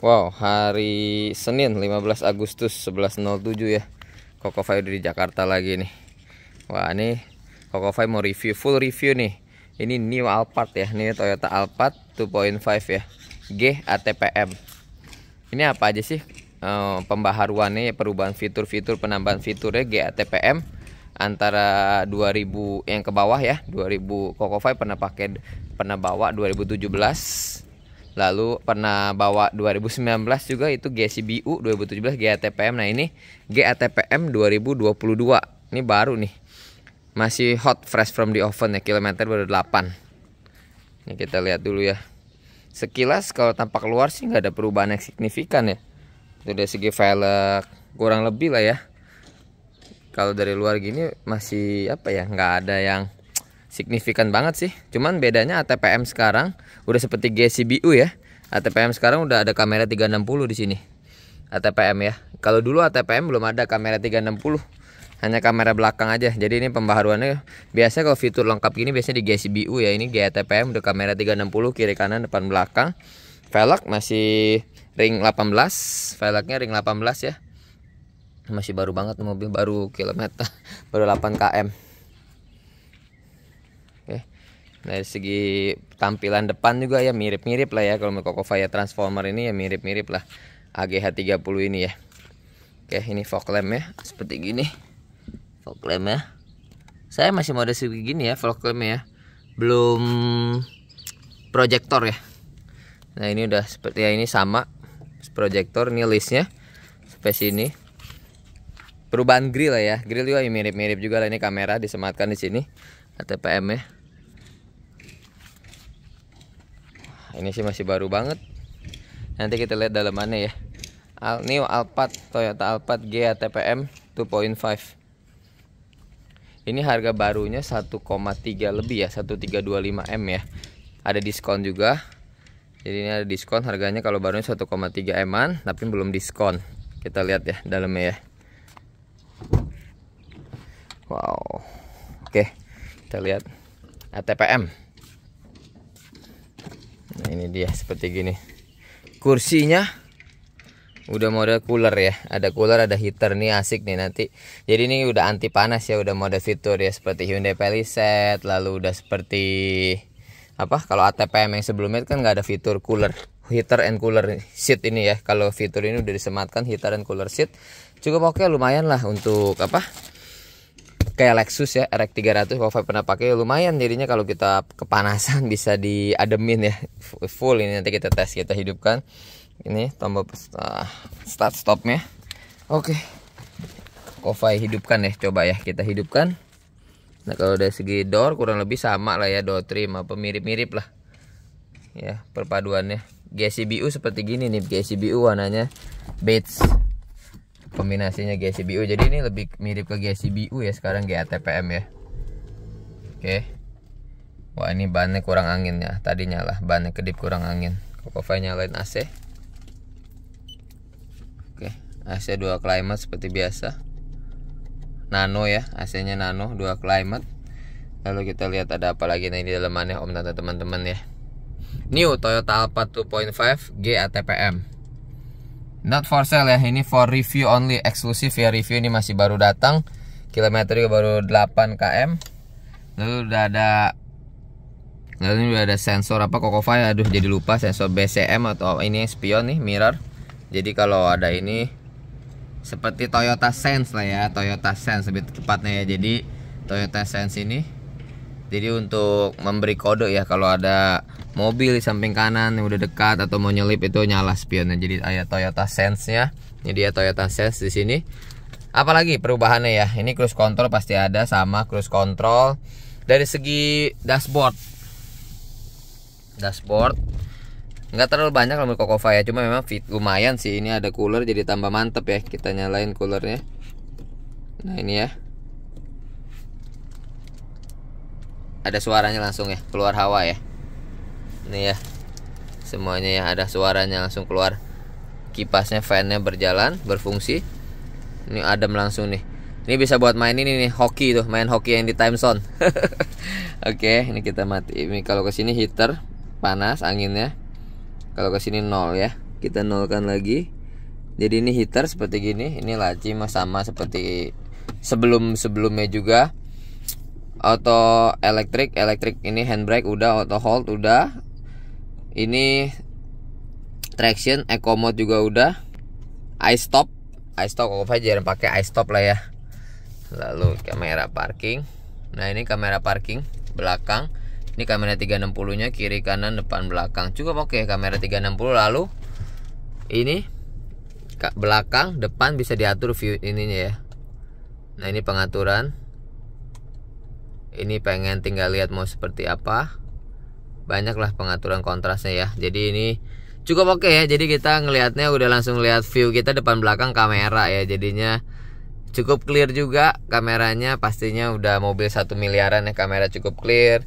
Wow, hari Senin 15 Agustus 11.07 ya. Kokofai udah di Jakarta lagi nih. Wah, ini Kokofai mau review full review nih. Ini new Alphard ya, ini Toyota Alphard 2.5 ya. G ATPM. Ini apa aja sih ehm, pembaharuannya ya perubahan fitur-fitur penambahan fiturnya G ATPM antara 2000 yang ke bawah ya, 2000 Kokofai pernah pakai pernah bawa 2017 lalu pernah bawa 2019 juga itu GCBU 2017 GATPM nah ini GATPM 2022 ini baru nih masih hot fresh from the oven ya kilometer baru 8 ini kita lihat dulu ya sekilas kalau tampak luar sih nggak ada perubahan yang signifikan ya itu dari segi velg kurang lebih lah ya kalau dari luar gini masih apa ya nggak ada yang signifikan banget sih. Cuman bedanya ATPM sekarang udah seperti GCBU ya. ATPM sekarang udah ada kamera 360 di sini. ATPM ya. Kalau dulu ATPM belum ada kamera 360. Hanya kamera belakang aja. Jadi ini pembaharuannya biasa kalau fitur lengkap gini biasanya di GCBU ya. Ini GATPM udah kamera 360 kiri kanan depan belakang. Velg masih ring 18. Velgnya ring 18 ya. Masih baru banget mobil baru kilometer baru 8 km dari segi tampilan depan juga ya mirip-mirip lah ya kalau Kokova Fire Transformer ini ya mirip-mirip lah AGH30 ini ya oke ini fog lamp ya seperti gini fog lamp ya saya masih mau ada mode gini ya fog lamp ya belum proyektor ya nah ini udah seperti ya ini sama proyektor ini listnya sampai sini perubahan grill lah ya grill juga mirip-mirip juga lah ini kamera disematkan di sini ATPM ya ini sih masih baru banget nanti kita lihat dalamannya ya Al New Alphard Toyota Alphard GA TPM 2.5 ini harga barunya 1,3 lebih ya 1325M ya ada diskon juga jadi ini ada diskon harganya kalau barunya 1,3 eman tapi belum diskon kita lihat ya dalamnya ya wow oke kita lihat ATPM nah ini dia seperti gini kursinya udah model cooler ya ada cooler ada heater nih asik nih nanti jadi ini udah anti panas ya udah model fitur ya seperti Hyundai Palisade lalu udah seperti apa kalau ATPM yang sebelumnya kan nggak ada fitur cooler heater and cooler seat ini ya kalau fitur ini udah disematkan heater and cooler seat cukup oke okay, lumayan lah untuk apa kayak Lexus ya RX 300 kalau Vape pernah pakai ya lumayan jadinya kalau kita kepanasan bisa diademin ya full ini nanti kita tes kita hidupkan ini tombol ah, start stopnya oke Kofai hidupkan ya coba ya kita hidupkan nah kalau dari segi door kurang lebih sama lah ya door trim apa mirip-mirip lah ya perpaduannya GCBU seperti gini nih GCBU warnanya beige kombinasinya GSBU, jadi ini lebih mirip ke GSBU ya sekarang GATPM ya oke wah ini bannya kurang angin ya tadi nyala bannya kedip kurang angin Kokova nyalain AC oke AC dua climate seperti biasa nano ya AC nya nano dua climate lalu kita lihat ada apa lagi nih di dalamannya om tante teman-teman ya New Toyota Alphard 2.5 GATPM Not for sale ya, ini for review only, eksklusif ya review ini masih baru datang. Kilometer juga baru 8 km. Lalu udah ada lalu ini udah ada sensor apa Kokova ya, aduh jadi lupa sensor BCM atau ini spion nih mirror. Jadi kalau ada ini seperti Toyota Sense lah ya, Toyota Sense lebih tepatnya ya. Jadi Toyota Sense ini jadi untuk memberi kode ya kalau ada mobil di samping kanan yang udah dekat atau mau nyelip itu nyala spionnya. Jadi ayat Toyota Sense nya. Ini dia Toyota Sense di sini. Apalagi perubahannya ya. Ini cruise control pasti ada sama cruise control. Dari segi dashboard. Dashboard nggak terlalu banyak kalau menurut Kokova ya cuma memang fit lumayan sih ini ada cooler jadi tambah mantep ya kita nyalain coolernya nah ini ya ada suaranya langsung ya keluar hawa ya ini ya semuanya ya ada suaranya langsung keluar kipasnya fannya berjalan berfungsi ini adem langsung nih ini bisa buat main ini nih hoki tuh main hoki yang di time zone oke okay, ini kita mati ini kalau ke sini heater panas anginnya kalau ke sini nol ya kita nolkan lagi jadi ini heater seperti gini ini laci sama seperti sebelum sebelumnya juga auto elektrik elektrik ini handbrake udah auto hold udah ini traction eco mode juga udah i stop i stop aku aja pakai i stop lah ya lalu kamera parking nah ini kamera parking belakang ini kamera 360 nya kiri kanan depan belakang cukup oke okay, kamera 360 lalu ini belakang depan bisa diatur view ininya ya nah ini pengaturan ini pengen tinggal lihat mau seperti apa banyaklah pengaturan kontrasnya ya jadi ini cukup oke okay ya jadi kita ngelihatnya udah langsung lihat view kita depan belakang kamera ya jadinya cukup clear juga kameranya pastinya udah mobil satu miliaran ya kamera cukup clear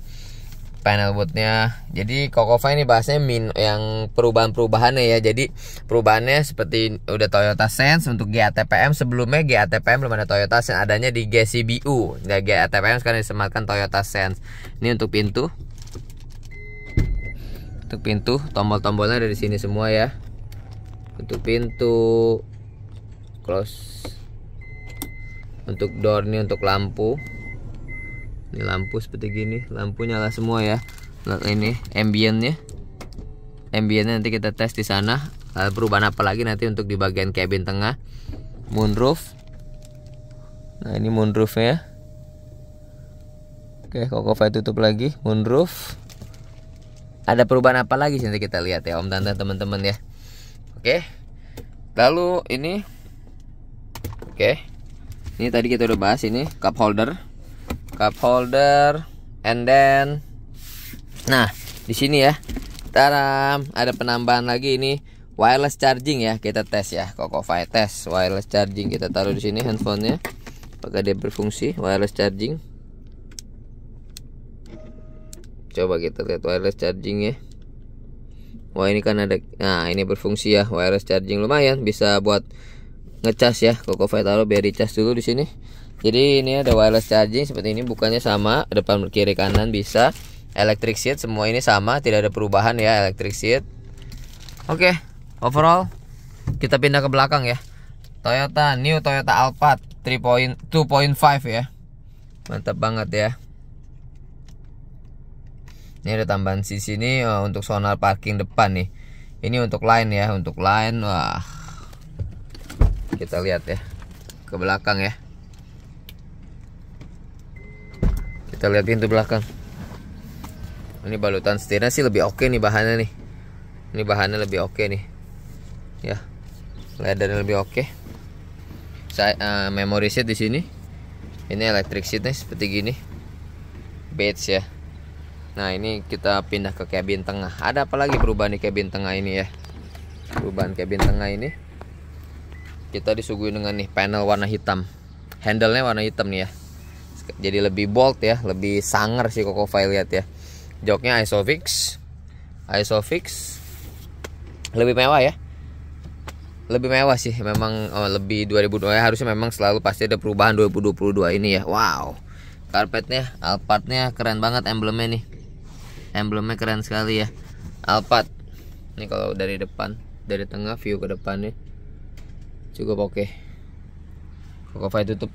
panel woodnya jadi Kokova ini bahasnya min yang perubahan-perubahannya ya jadi perubahannya seperti udah Toyota Sense untuk GATPM sebelumnya GATPM belum ada Toyota Sense adanya di GCBU nggak GATPM sekarang disematkan Toyota Sense ini untuk pintu untuk pintu tombol-tombolnya ada di sini semua ya untuk pintu close untuk door ini untuk lampu ini lampu seperti gini lampu nyala semua ya nah, ini ambientnya ambientnya nanti kita tes di sana eh, perubahan apa lagi nanti untuk di bagian cabin tengah moonroof nah ini moonroofnya ya. oke kokova tutup lagi moonroof ada perubahan apa lagi nanti kita lihat ya om tante teman-teman ya oke lalu ini oke ini tadi kita udah bahas ini cup holder cup holder and then nah di sini ya taram ada penambahan lagi ini wireless charging ya kita tes ya fight tes wireless charging kita taruh di sini handphonenya apakah dia berfungsi wireless charging coba kita lihat wireless charging ya Wah ini kan ada Nah ini berfungsi ya wireless charging lumayan bisa buat ngecas ya fight taruh biar dicas dulu di sini jadi ini ada wireless charging seperti ini bukannya sama depan kiri kanan bisa electric seat semua ini sama tidak ada perubahan ya electric seat oke okay, overall kita pindah ke belakang ya Toyota new Toyota Alphard 3.2.5 ya mantap banget ya ini ada tambahan sisi ini uh, untuk sonar parking depan nih ini untuk lain ya untuk lain wah kita lihat ya ke belakang ya kita lihat pintu belakang ini balutan setirnya sih lebih oke okay nih bahannya nih ini bahannya lebih oke okay nih ya leather lebih oke okay. saya uh, eh, memory seat di sini ini electric seatnya seperti gini beige ya nah ini kita pindah ke cabin tengah ada apa lagi perubahan di cabin tengah ini ya perubahan cabin tengah ini kita disuguhi dengan nih panel warna hitam handle nya warna hitam nih ya jadi lebih bold ya lebih sangar sih Coco lihat ya joknya isofix isofix lebih mewah ya lebih mewah sih memang oh, lebih 2022 ya. Eh, harusnya memang selalu pasti ada perubahan 2022 ini ya wow karpetnya alpatnya keren banget emblemnya nih emblemnya keren sekali ya alpat ini kalau dari depan dari tengah view ke depan nih, cukup oke okay. Kokova tutup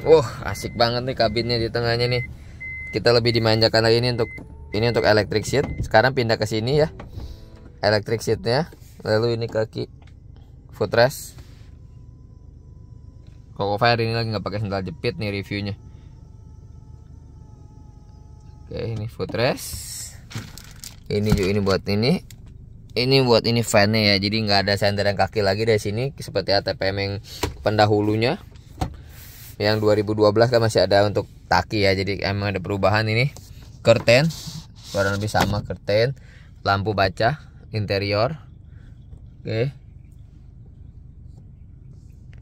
Wah, wow, asik banget nih kabinnya di tengahnya nih. Kita lebih dimanjakan lagi ini untuk ini untuk electric seat. Sekarang pindah ke sini ya. Electric seatnya. Lalu ini kaki footrest. kok Fire ini lagi nggak pakai sandal jepit nih reviewnya. Oke, ini footrest. Ini juga ini buat ini. Ini buat ini fannya ya. Jadi nggak ada senderan kaki lagi dari sini seperti ATPM yang pendahulunya yang 2012 kan masih ada untuk taki ya jadi emang ada perubahan ini curtain kurang lebih sama curtain lampu baca interior oke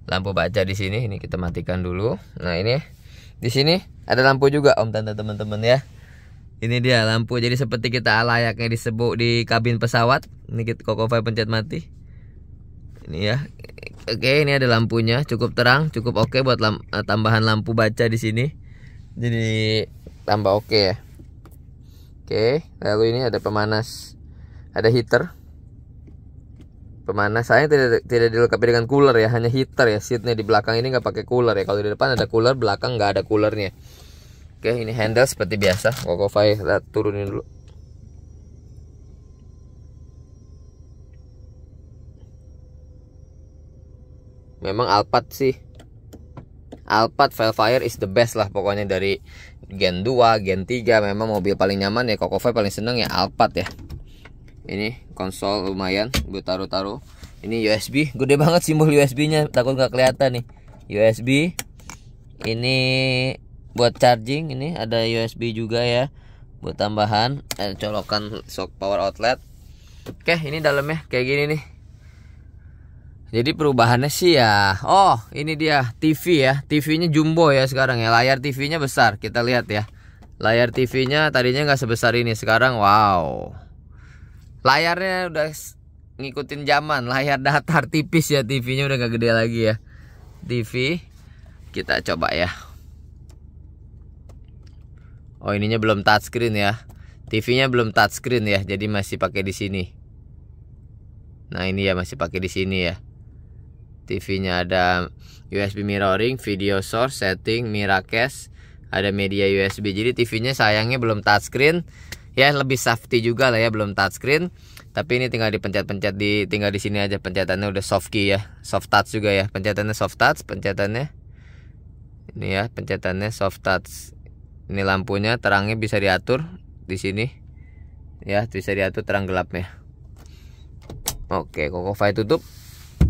lampu baca di sini ini kita matikan dulu nah ini di sini ada lampu juga om tante teman-teman ya ini dia lampu jadi seperti kita layaknya disebut di kabin pesawat ini kita koko pencet mati ini ya Oke, ini ada lampunya, cukup terang, cukup oke buat lam eh, tambahan lampu baca di sini. Jadi tambah oke ya. Oke, lalu ini ada pemanas. Ada heater. Pemanas saya tidak tidak dilengkapi dengan cooler ya, hanya heater ya. Seatnya di belakang ini nggak pakai cooler ya. Kalau di depan ada cooler, belakang nggak ada coolernya. Oke, ini handle seperti biasa. Kokofai, turunin dulu. memang Alphard sih Alphard Velfire is the best lah pokoknya dari Gen 2, Gen 3 memang mobil paling nyaman ya Coco paling seneng ya Alphard ya ini konsol lumayan gue taruh-taruh ini USB gede banget simbol USB nya takut gak kelihatan nih USB ini buat charging ini ada USB juga ya buat tambahan eh, colokan shock power outlet oke ini dalamnya kayak gini nih jadi perubahannya sih ya, oh ini dia TV ya, TV-nya jumbo ya sekarang ya, layar TV-nya besar, kita lihat ya. Layar TV-nya tadinya nggak sebesar ini, sekarang wow. Layarnya udah ngikutin zaman, layar datar tipis ya TV-nya udah gak gede lagi ya. TV, kita coba ya. Oh ininya belum touchscreen ya, TV-nya belum touchscreen ya, jadi masih pakai di sini. Nah ini ya masih pakai di sini ya. TV-nya ada USB mirroring, video source, setting, miracast, ada media USB. Jadi TV-nya sayangnya belum touchscreen. Ya lebih safety juga lah ya belum touchscreen. Tapi ini tinggal dipencet-pencet di tinggal di sini aja pencetannya udah soft key ya. Soft touch juga ya. Pencetannya soft touch, pencetannya ini ya, pencetannya soft touch. Ini lampunya terangnya bisa diatur di sini. Ya, bisa diatur terang gelapnya. Oke, Kokovai tutup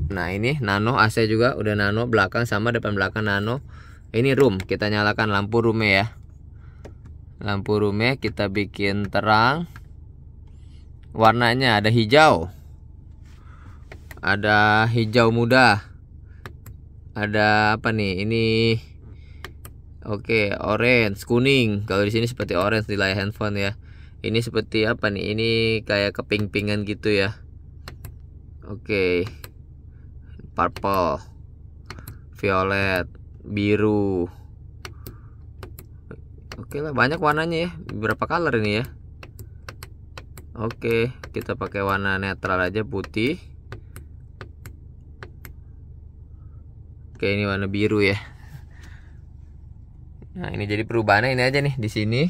nah ini nano AC juga udah nano belakang sama depan belakang nano ini room kita nyalakan lampu roomnya ya lampu roomnya kita bikin terang warnanya ada hijau ada hijau muda ada apa nih ini Oke, okay, orange, kuning. Kalau di sini seperti orange di layar handphone ya. Ini seperti apa nih? Ini kayak keping-pingan gitu ya. Oke. Okay purple violet biru oke lah banyak warnanya ya berapa color ini ya oke kita pakai warna netral aja putih oke ini warna biru ya nah ini jadi perubahannya ini aja nih di sini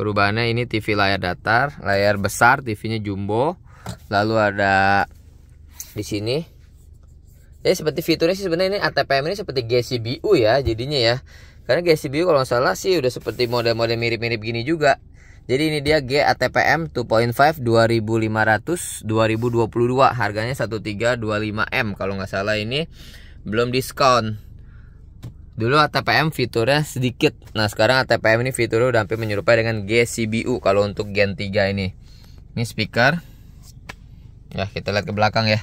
perubahannya ini TV layar datar, layar besar, TV-nya jumbo. Lalu ada di sini jadi ya, seperti fiturnya sih sebenarnya ini ATPM ini seperti GCBU ya jadinya ya. Karena GCBU kalau nggak salah sih udah seperti model-model mirip-mirip gini juga. Jadi ini dia G ATPM 2.5 2500 2022 harganya 1325M kalau nggak salah ini belum diskon. Dulu ATPM fiturnya sedikit. Nah, sekarang ATPM ini fiturnya udah hampir menyerupai dengan GCBU kalau untuk Gen 3 ini. Ini speaker. Ya, kita lihat ke belakang ya.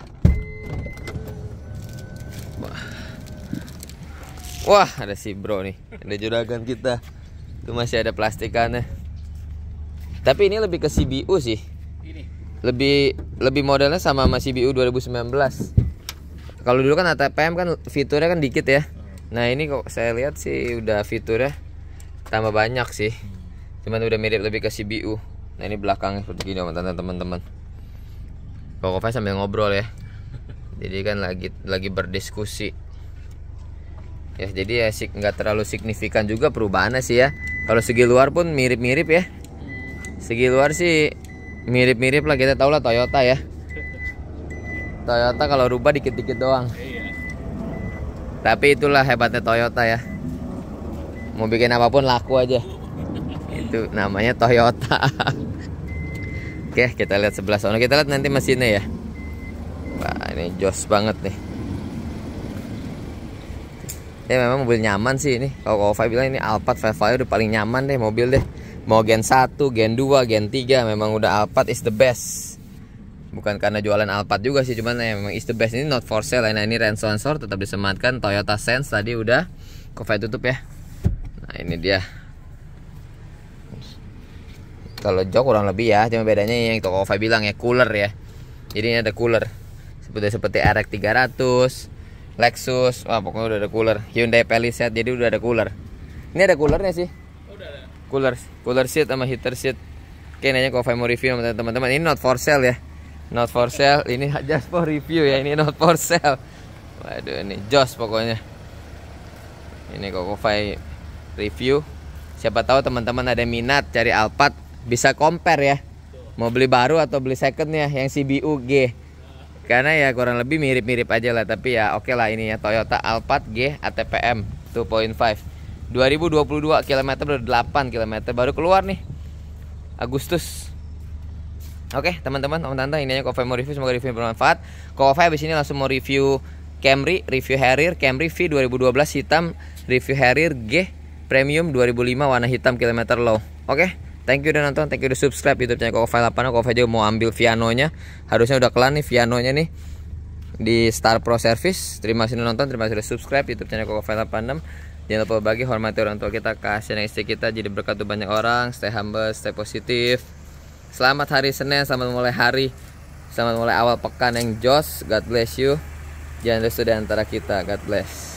Wah, ada si bro nih. Ada juragan kita. Itu masih ada plastikannya. Tapi ini lebih ke CBU sih. Lebih lebih modelnya sama sama CBU 2019. Kalau dulu kan ATPM kan fiturnya kan dikit ya. Nah, ini kok saya lihat sih udah fiturnya tambah banyak sih. Cuman udah mirip lebih ke CBU. Nah, ini belakangnya seperti gini teman-teman. Pokoknya sambil ngobrol ya. Jadi kan lagi lagi berdiskusi ya jadi ya nggak terlalu signifikan juga perubahannya sih ya kalau segi luar pun mirip-mirip ya segi luar sih mirip-mirip lah kita tahu lah Toyota ya Toyota kalau rubah dikit-dikit doang iya. tapi itulah hebatnya Toyota ya mau bikin apapun laku aja itu namanya Toyota oke kita lihat sebelah sana kita lihat nanti mesinnya ya wah ini jos banget nih ya memang mobil nyaman sih ini kalau kau bilang ini Alphard Fire udah paling nyaman deh mobil deh mau Gen 1, Gen 2, Gen 3 memang udah Alphard is the best bukan karena jualan Alphard juga sih cuman ya memang is the best ini not for sale ya. nah ini range sensor tetap disematkan Toyota Sense tadi udah Kova tutup ya nah ini dia kalau jok kurang lebih ya cuma bedanya yang Kova bilang ya cooler ya jadi ini ada cooler seperti seperti RX 300 Lexus wah pokoknya udah ada cooler Hyundai Palisade jadi udah ada cooler ini ada coolernya sih cooler cooler seat sama heater seat oke nanya kalau mau review sama teman-teman ini not for sale ya not for sale ini just for review ya ini not for sale waduh ini jos pokoknya ini kau review siapa tahu teman-teman ada minat cari Alphard bisa compare ya mau beli baru atau beli second ya yang CBU G karena ya kurang lebih mirip-mirip aja lah tapi ya oke okay lah ini ya Toyota Alphard G ATPM 2.5 2022 km udah 8 km baru keluar nih Agustus Oke okay, teman-teman om tante ini aja Kofai mau review semoga review bermanfaat Kofai abis ini langsung mau review Camry review Harrier Camry V 2012 hitam review Harrier G Premium 2005 warna hitam kilometer low oke okay? Thank you udah nonton, thank you udah subscribe YouTube channel Koko File 8. Koko File mau ambil Vianonya. Harusnya udah kelar nih Vianonya nih di Star Pro Service. Terima kasih udah nonton, terima kasih udah subscribe YouTube channel Koko File 86. Jangan lupa bagi hormati orang tua kita, kasih yang istri kita, jadi berkat tuh banyak orang. Stay humble, stay positif. Selamat hari Senin, selamat mulai hari, selamat mulai awal pekan yang joss. God bless you. Jangan lupa sudah antara kita. God bless.